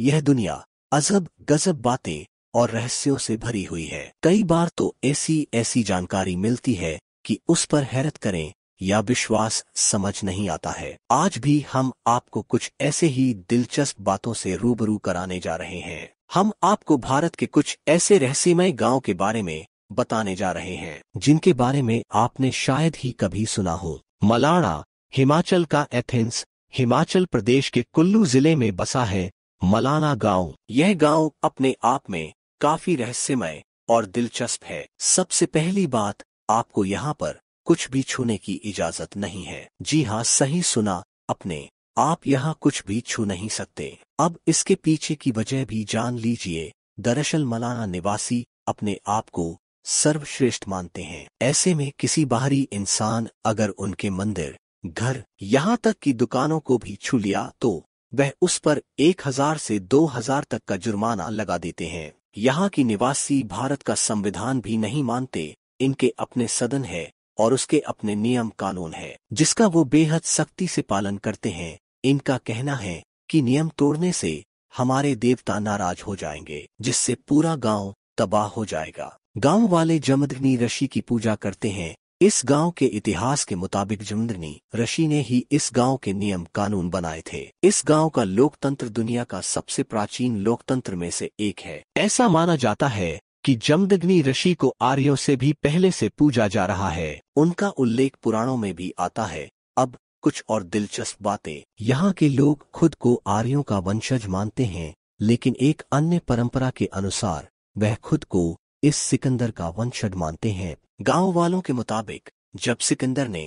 यह दुनिया अजब गजब बातें और रहस्यों से भरी हुई है कई बार तो ऐसी ऐसी जानकारी मिलती है कि उस पर हैरत करें या विश्वास समझ नहीं आता है आज भी हम आपको कुछ ऐसे ही दिलचस्प बातों से रूबरू कराने जा रहे हैं हम आपको भारत के कुछ ऐसे रहस्यमय गांव के बारे में बताने जा रहे हैं जिनके बारे में आपने शायद ही कभी सुना हो मलाड़ा हिमाचल का एथेंस हिमाचल प्रदेश के कुल्लू जिले में बसा है मलाना गांव यह गांव अपने आप में काफी रहस्यमय और दिलचस्प है सबसे पहली बात आपको यहाँ पर कुछ भी छूने की इजाजत नहीं है जी हाँ सही सुना अपने आप यहाँ कुछ भी छू नहीं सकते अब इसके पीछे की वजह भी जान लीजिए दरअसल मलाना निवासी अपने आप को सर्वश्रेष्ठ मानते हैं ऐसे में किसी बाहरी इंसान अगर उनके मंदिर घर यहाँ तक की दुकानों को भी छू लिया तो वह उस पर एक हजार से दो हजार तक का जुर्माना लगा देते हैं यहाँ की निवासी भारत का संविधान भी नहीं मानते इनके अपने सदन है और उसके अपने नियम कानून है जिसका वो बेहद सख्ती से पालन करते हैं इनका कहना है कि नियम तोड़ने से हमारे देवता नाराज हो जाएंगे जिससे पूरा गांव तबाह हो जाएगा गांव वाले जमदग्नि ऋषि की पूजा करते हैं इस गांव के इतिहास के मुताबिक जमदनी ऋषि ने ही इस गांव के नियम कानून बनाए थे इस गांव का लोकतंत्र दुनिया का सबसे प्राचीन लोकतंत्र में से एक है ऐसा माना जाता है कि जमदग्नि ऋषि को आर्यों से भी पहले से पूजा जा रहा है उनका उल्लेख पुराणों में भी आता है अब कुछ और दिलचस्प बातें यहाँ के लोग खुद को आर्यों का वंशज मानते हैं लेकिन एक अन्य परंपरा के अनुसार वह खुद को इस सिकंदर का वंशज मानते हैं गांव वालों के मुताबिक जब सिकंदर ने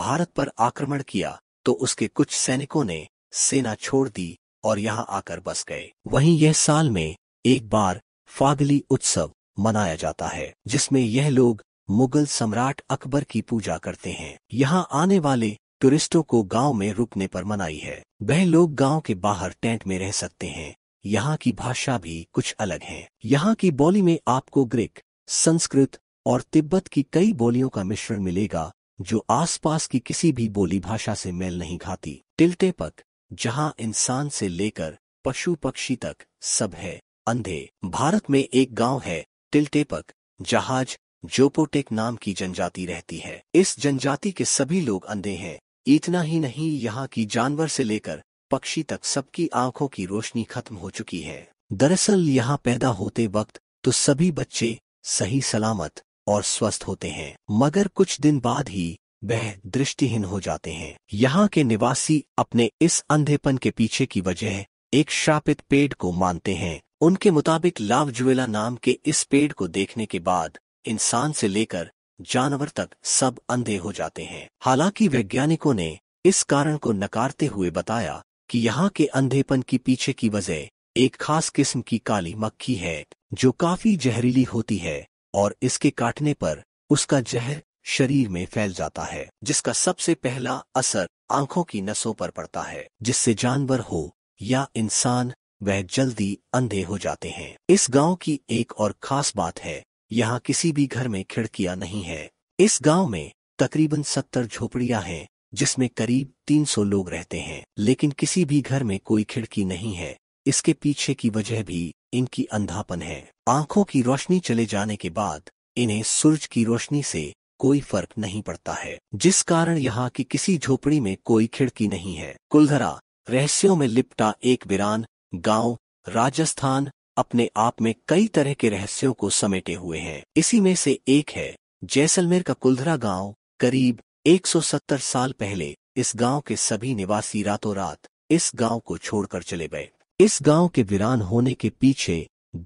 भारत पर आक्रमण किया तो उसके कुछ सैनिकों ने सेना छोड़ दी और यहां आकर बस गए वहीं यह साल में एक बार फागली उत्सव मनाया जाता है जिसमें यह लोग मुगल सम्राट अकबर की पूजा करते हैं यहाँ आने वाले टूरिस्टों को गांव में रुकने पर मनाई है वह लोग गांव के बाहर टेंट में रह सकते हैं यहाँ की भाषा भी कुछ अलग है यहाँ की बोली में आपको ग्रीक संस्कृत और तिब्बत की कई बोलियों का मिश्रण मिलेगा जो आसपास की किसी भी बोली भाषा से मेल नहीं खाती टिल्टे पक जहां इंसान से लेकर पशु पक्षी तक सब है अंधे भारत में एक गांव है टिल्टेपक जहाज जोपोटेक नाम की जनजाति रहती है इस जनजाति के सभी लोग अंधे हैं इतना ही नहीं यहाँ की जानवर से लेकर पक्षी तक सबकी आंखों की रोशनी खत्म हो चुकी है दरअसल यहाँ पैदा होते वक्त तो सभी बच्चे सही सलामत और स्वस्थ होते हैं मगर कुछ दिन बाद ही वह दृष्टिहीन हो जाते हैं यहाँ के निवासी अपने इस अंधेपन के पीछे की वजह एक शापित पेड़ को मानते हैं उनके मुताबिक लावजुएला नाम के इस पेड़ को देखने के बाद इंसान से लेकर जानवर तक सब अंधे हो जाते हैं हालांकि वैज्ञानिकों ने इस कारण को नकारते हुए बताया कि यहाँ के अंधेपन की पीछे की वजह एक खास किस्म की काली मक्खी है जो काफी जहरीली होती है और इसके काटने पर उसका जहर शरीर में फैल जाता है जिसका सबसे पहला असर आंखों की नसों पर पड़ता है जिससे जानवर हो या इंसान वह जल्दी अंधे हो जाते हैं इस गांव की एक और खास बात है यहाँ किसी भी घर में खिड़कियां नहीं है इस गांव में तकरीबन सत्तर झोपड़ियां हैं जिसमें करीब 300 लोग रहते हैं लेकिन किसी भी घर में कोई खिड़की नहीं है इसके पीछे की वजह भी इनकी अंधापन है आंखों की रोशनी चले जाने के बाद इन्हें सूरज की रोशनी से कोई फर्क नहीं पड़ता है जिस कारण यहाँ की किसी झोपड़ी में कोई खिड़की नहीं है कुलधरा रहस्यों में लिपटा एक वीरान गांव राजस्थान अपने आप में कई तरह के रहस्यों को समेटे हुए हैं इसी में से एक है जैसलमेर का कुलधरा गांव करीब 170 साल पहले इस गांव के सभी निवासी रातों रात इस गांव को छोड़कर चले गए इस गांव के वीरान होने के पीछे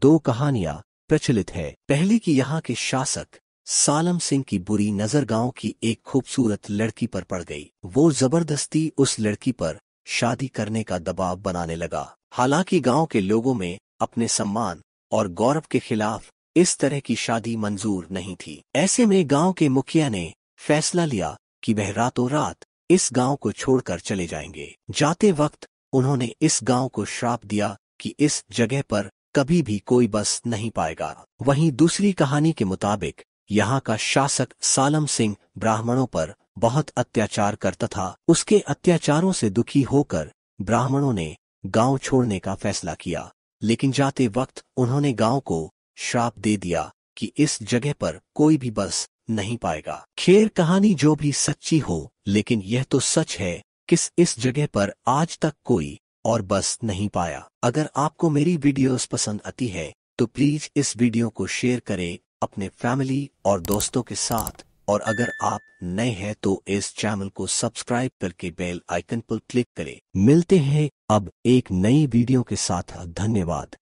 दो कहानियां प्रचलित है पहली की यहाँ के शासक सालम सिंह की बुरी नजर गांव की एक खूबसूरत लड़की पर पड़ गई वो जबरदस्ती उस लड़की पर शादी करने का दबाव बनाने लगा हालांकि गांव के लोगों में अपने सम्मान और गौरव के खिलाफ इस तरह की शादी मंजूर नहीं थी ऐसे में गांव के मुखिया ने फैसला लिया कि वह रातों रात इस गांव को छोड़कर चले जाएंगे जाते वक्त उन्होंने इस गांव को श्राप दिया कि इस जगह पर कभी भी कोई बस नहीं पाएगा वहीं दूसरी कहानी के मुताबिक यहाँ का शासक सालम सिंह ब्राह्मणों पर बहुत अत्याचार करता था उसके अत्याचारों से दुखी होकर ब्राह्मणों ने गांव छोड़ने का फैसला किया लेकिन जाते वक्त उन्होंने गांव को श्राप दे दिया कि इस जगह पर कोई भी बस नहीं पाएगा खैर कहानी जो भी सच्ची हो लेकिन यह तो सच है किस इस जगह पर आज तक कोई और बस नहीं पाया अगर आपको मेरी वीडियोस पसंद आती है तो प्लीज इस वीडियो को शेयर करें अपने फैमिली और दोस्तों के साथ और अगर आप नए हैं तो इस चैनल को सब्सक्राइब करके बेल आइकन पर क्लिक करें मिलते हैं अब एक नई वीडियो के साथ धन्यवाद